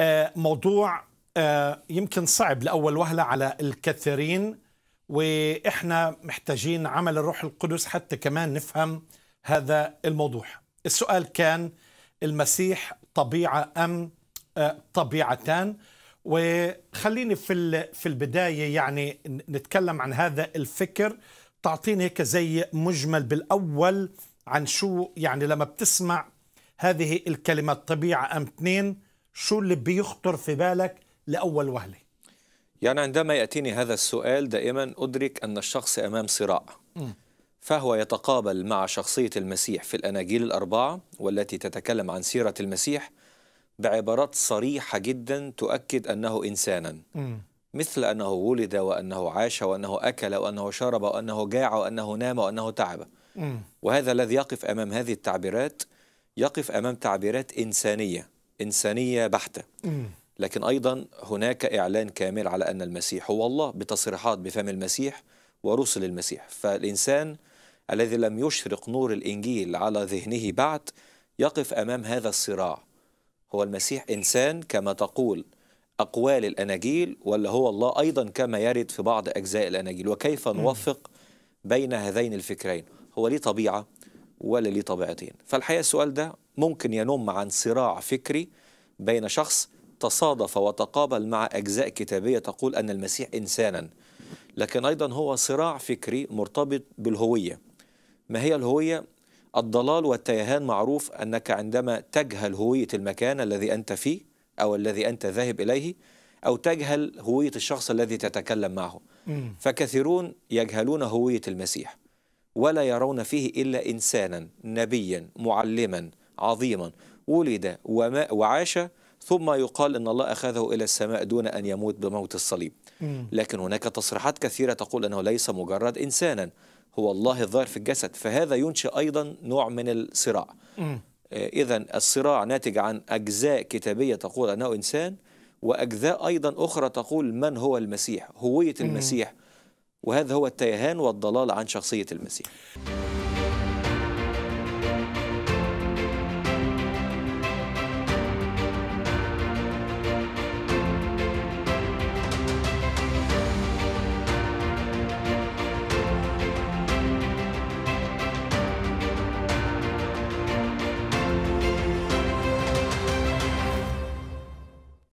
آه، موضوع آه، يمكن صعب لأول وهلة على الكثيرين وإحنا محتاجين عمل الروح القدس حتى كمان نفهم هذا الموضوع السؤال كان المسيح طبيعة أم آه، طبيعتان وخليني في في البدايه يعني نتكلم عن هذا الفكر تعطيني هيك زي مجمل بالاول عن شو يعني لما بتسمع هذه الكلمات طبيعه ام اثنين شو اللي بيخطر في بالك لأول وهلة؟ يعني عندما يأتيني هذا السؤال دائما أدرك أن الشخص أمام صراع م. فهو يتقابل مع شخصية المسيح في الأناجيل الأربعة والتي تتكلم عن سيرة المسيح بعبارات صريحة جدا تؤكد أنه إنسانا م. مثل أنه ولد وأنه عاش وأنه أكل وأنه شرب وأنه جاع وأنه نام وأنه تعب م. وهذا الذي يقف أمام هذه التعبيرات يقف أمام تعبيرات إنسانية إنسانية بحتة لكن أيضا هناك إعلان كامل على أن المسيح هو الله بتصريحات بفم المسيح ورسل المسيح فالإنسان الذي لم يشرق نور الإنجيل على ذهنه بعد يقف أمام هذا الصراع هو المسيح إنسان كما تقول أقوال الأناجيل ولا هو الله أيضا كما يرد في بعض أجزاء الأناجيل وكيف نوفق بين هذين الفكرين هو ليه طبيعة ولا ليه طبيعتين فالحقيقة السؤال ده ممكن ينم عن صراع فكري بين شخص تصادف وتقابل مع أجزاء كتابية تقول أن المسيح إنسانا لكن أيضا هو صراع فكري مرتبط بالهوية ما هي الهوية؟ الضلال والتيهان معروف أنك عندما تجهل هوية المكان الذي أنت فيه أو الذي أنت ذاهب إليه أو تجهل هوية الشخص الذي تتكلم معه فكثيرون يجهلون هوية المسيح ولا يرون فيه إلا إنسانا نبيا معلما عظيما ولد وما وعاش ثم يقال أن الله أخذه إلى السماء دون أن يموت بموت الصليب لكن هناك تصريحات كثيرة تقول أنه ليس مجرد إنسانا هو الله الظاهر في الجسد فهذا ينشئ أيضا نوع من الصراع آه، إذا الصراع ناتج عن أجزاء كتابية تقول أنه إنسان وأجزاء أيضا أخرى تقول من هو المسيح هوية المسيح وهذا هو التيهان والضلال عن شخصية المسيح